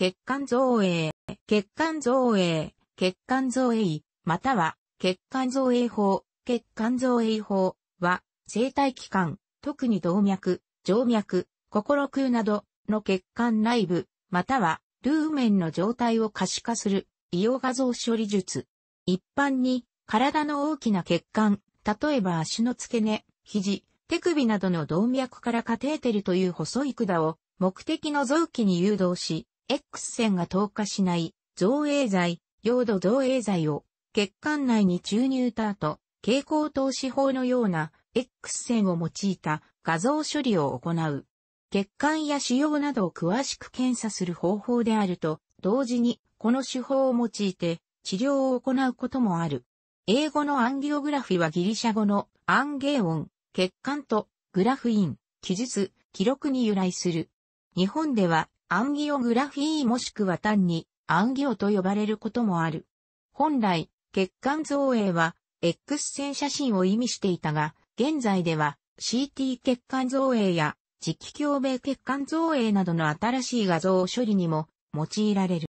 血管造影、血管造影、血管造影、または血管造影法、血管造影法は、生体器官、特に動脈、静脈、心空などの血管内部、またはルーメンの状態を可視化する、異様画像処理術。一般に、体の大きな血管、例えば足の付け根、肘、手首などの動脈からカテーテルという細い管を目的の臓器に誘導し、X 線が透過しない造影剤、溶土造影剤を血管内に注入た後、蛍光透視法のような X 線を用いた画像処理を行う。血管や腫瘍などを詳しく検査する方法であると、同時にこの手法を用いて治療を行うこともある。英語のアンギオグラフィはギリシャ語のアンゲーオン、血管とグラフイン、記述、記録に由来する。日本ではアンギオグラフィーもしくは単にアンギオと呼ばれることもある。本来、血管造影は X 線写真を意味していたが、現在では CT 血管造影や磁気共鳴血管造影などの新しい画像処理にも用いられる。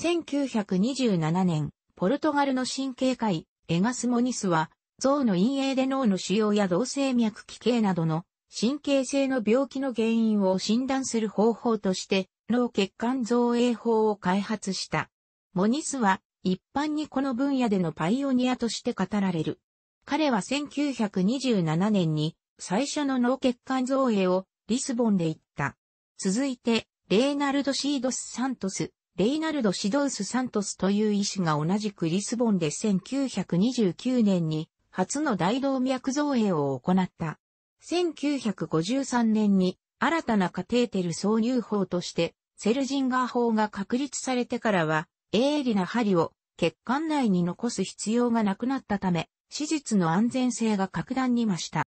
1927年、ポルトガルの神経科医、エガスモニスは、像の陰影で脳の腫瘍や動静脈奇形などの神経性の病気の原因を診断する方法として、脳血管造影法を開発した。モニスは、一般にこの分野でのパイオニアとして語られる。彼は1927年に、最初の脳血管造影をリスボンで行った。続いて、レイナルド・シードス・サントス、レイナルド・シドウス・サントスという医師が同じくリスボンで1929年に初の大動脈造影を行った。1953年に新たなカテーテル挿入法としてセルジンガー法が確立されてからは鋭利な針を血管内に残す必要がなくなったため手術の安全性が格段に増した。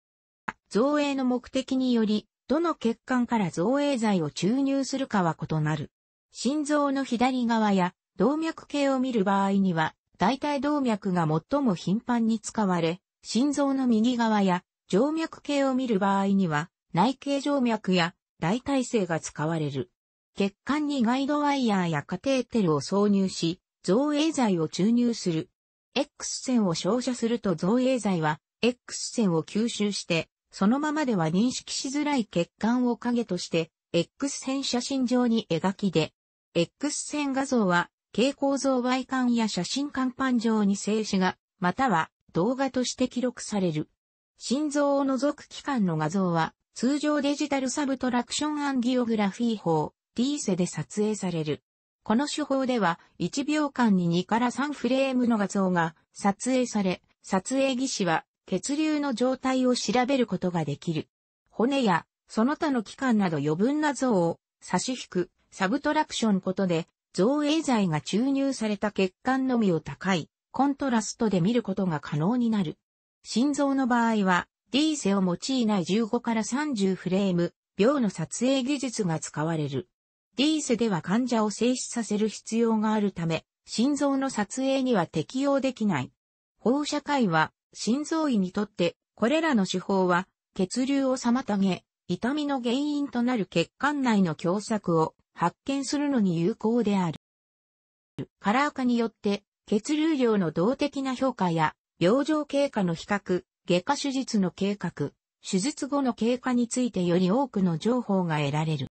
造影の目的によりどの血管から造影剤を注入するかは異なる。心臓の左側や動脈系を見る場合には、大体動脈が最も頻繁に使われ、心臓の右側や静脈系を見る場合には、内形静脈や大体性が使われる。血管にガイドワイヤーやカテーテルを挿入し、造影剤を注入する。X 線を照射すると造影剤は X 線を吸収して、そのままでは認識しづらい血管を影として、X 線写真上に描きで、X 線画像は、蛍光像 Y 管や写真看板上に静止画、または動画として記録される。心臓を除く器官の画像は、通常デジタルサブトラクションアンギオグラフィー法、DSE で撮影される。この手法では、1秒間に2から3フレームの画像が撮影され、撮影技師は血流の状態を調べることができる。骨や、その他の器官など余分な像を差し引く、サブトラクションことで、造影剤が注入された血管のみを高い、コントラストで見ることが可能になる。心臓の場合は、D セを用いない15から30フレーム、秒の撮影技術が使われる。D セでは患者を静止させる必要があるため、心臓の撮影には適用できない。放射界は、心臓医にとって、これらの手法は、血流を妨げ、痛みの原因となる血管内の狭窄を発見するのに有効である。カラー化によって、血流量の動的な評価や病状経過の比較、外科手術の計画、手術後の経過についてより多くの情報が得られる。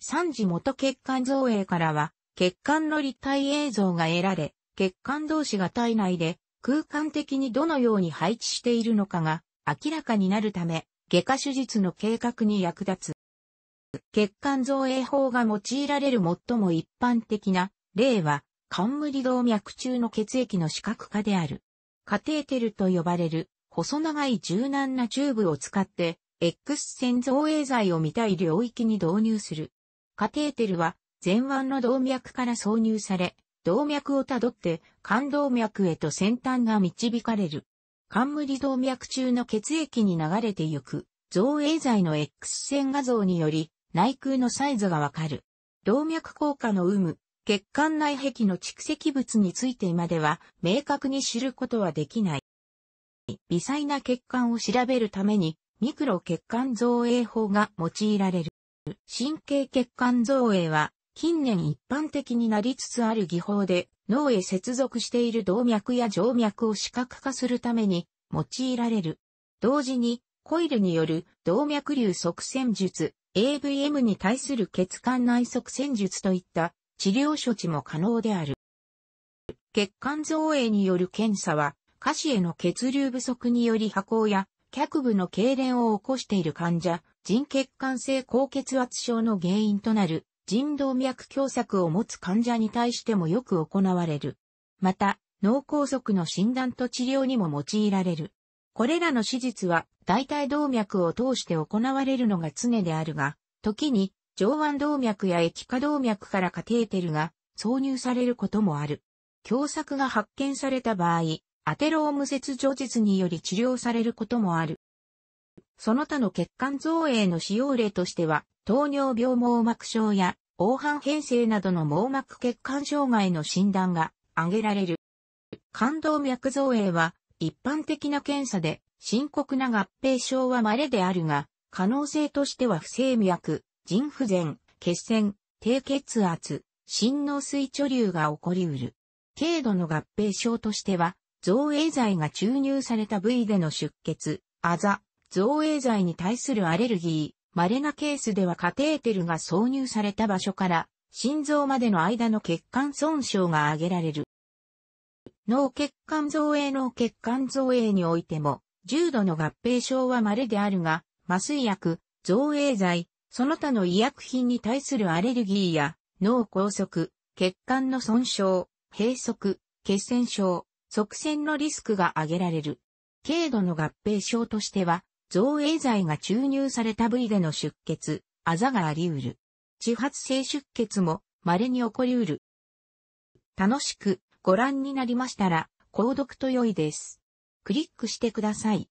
三次元血管造影からは、血管の立体映像が得られ、血管同士が体内で空間的にどのように配置しているのかが明らかになるため、外科手術の計画に役立つ。血管造影法が用いられる最も一般的な例は、冠動脈中の血液の視覚化である。カテーテルと呼ばれる、細長い柔軟なチューブを使って、X 線造影剤を見たい領域に導入する。カテーテルは、前腕の動脈から挿入され、動脈をたどって冠動脈へと先端が導かれる。冠動脈中の血液に流れてゆく造影剤の X 線画像により内腔のサイズがわかる。動脈硬化の有無、血管内壁の蓄積物についてまでは明確に知ることはできない。微細な血管を調べるためにミクロ血管造影法が用いられる。神経血管造影は近年一般的になりつつある技法で脳へ接続している動脈や静脈を視覚化するために用いられる。同時にコイルによる動脈瘤側線術、AVM に対する血管内側線術といった治療処置も可能である。血管造影による検査は、下肢への血流不足により破行や、脚部の痙攣を起こしている患者、腎血管性高血圧症の原因となる腎動脈狭窄を持つ患者に対してもよく行われる。また、脳梗塞の診断と治療にも用いられる。これらの手術は大体動脈を通して行われるのが常であるが、時に上腕動脈や液化動脈からカテーテルが挿入されることもある。狭窄が発見された場合、アテローム切除術により治療されることもある。その他の血管造影の使用例としては、糖尿病網膜症や黄斑変性などの網膜血管障害の診断が挙げられる。冠動脈造影は一般的な検査で深刻な合併症は稀であるが、可能性としては不整脈、腎不全、血栓、低血圧、心脳水貯留が起こりうる。軽度の合併症としては、造影剤が注入された部位での出血、あざ、造影剤に対するアレルギー、稀なケースではカテーテルが挿入された場所から、心臓までの間の血管損傷が挙げられる。脳血管造影脳血管造影においても、重度の合併症は稀であるが、麻酔薬、造影剤、その他の医薬品に対するアレルギーや脳梗塞、血管の損傷、閉塞、血栓症、側栓のリスクが挙げられる。軽度の合併症としては、造影剤が注入された部位での出血、あざがあり得る。自発性出血も稀に起こり得る。楽しくご覧になりましたら、購読と良いです。クリックしてください。